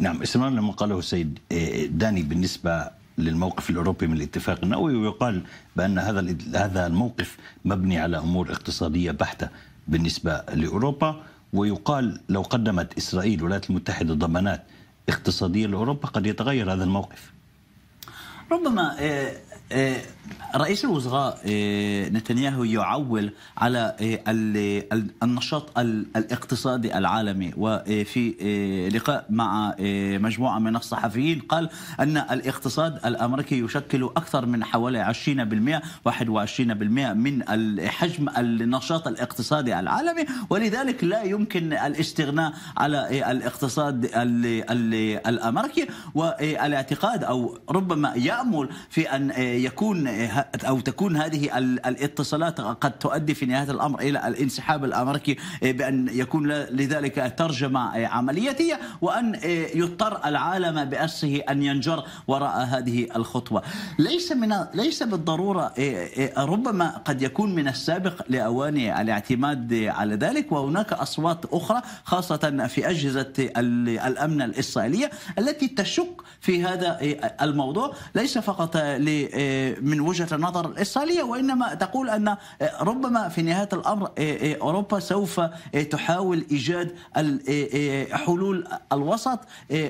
نعم استمرار لما قاله السيد آه، داني بالنسبة للموقف الاوروبي من الاتفاق النووي ويقال بان هذا هذا الموقف مبني على امور اقتصاديه بحته بالنسبه لاوروبا ويقال لو قدمت اسرائيل والولايات المتحده ضمانات اقتصاديه لاوروبا قد يتغير هذا الموقف. ربما آه، آه، رئيس الوزراء آه، نتنياهو يعول على آه، النشاط الاقتصادي العالمي وفي آه، لقاء مع مجموعة من الصحفيين قال أن الاقتصاد الأمريكي يشكل أكثر من حوالي 20% 21% من حجم النشاط الاقتصادي العالمي ولذلك لا يمكن الاستغناء على الاقتصاد الأمريكي والاعتقاد أو ربما يأمل في أن يكون هذا او تكون هذه الاتصالات قد تؤدي في نهايه الامر الى الانسحاب الامريكي إيه، بان يكون لذلك ترجمه إيه، عملياتيه وان إيه، يضطر العالم باسره ان ينجر وراء هذه الخطوه. ليس من ليس بالضروره ربما قد يكون من السابق لاواني الاعتماد على ذلك وهناك اصوات اخرى خاصه في اجهزه الامن الاسرائيليه التي تشك في هذا الموضوع ليس فقط من وجهه وجهه النظر الاسرائيليه وانما تقول ان آه، ربما في نهايه الامر آه، آه، اوروبا سوف تحاول ايجاد حلول الوسط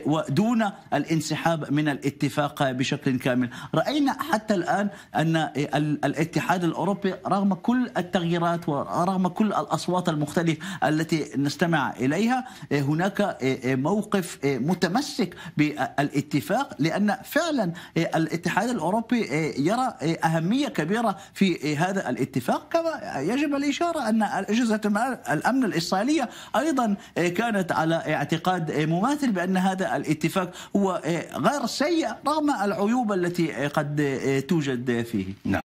ودون الانسحاب من الاتفاق بشكل كامل راينا حتى الان ان الاتحاد الاوروبي رغم كل التغييرات ورغم كل الاصوات المختلفه التي نستمع اليها هناك موقف متمسك بالاتفاق لان فعلا الاتحاد الاوروبي يرى أهمية كبيرة في هذا الاتفاق كما يجب الإشارة أن أجهزة الأمن الإسرائيلية أيضا آه، كانت على اعتقاد آه، مماثل بأن هذا الاتفاق هو آه، غير سيء رغم العيوب التي قد توجد فيه نعم.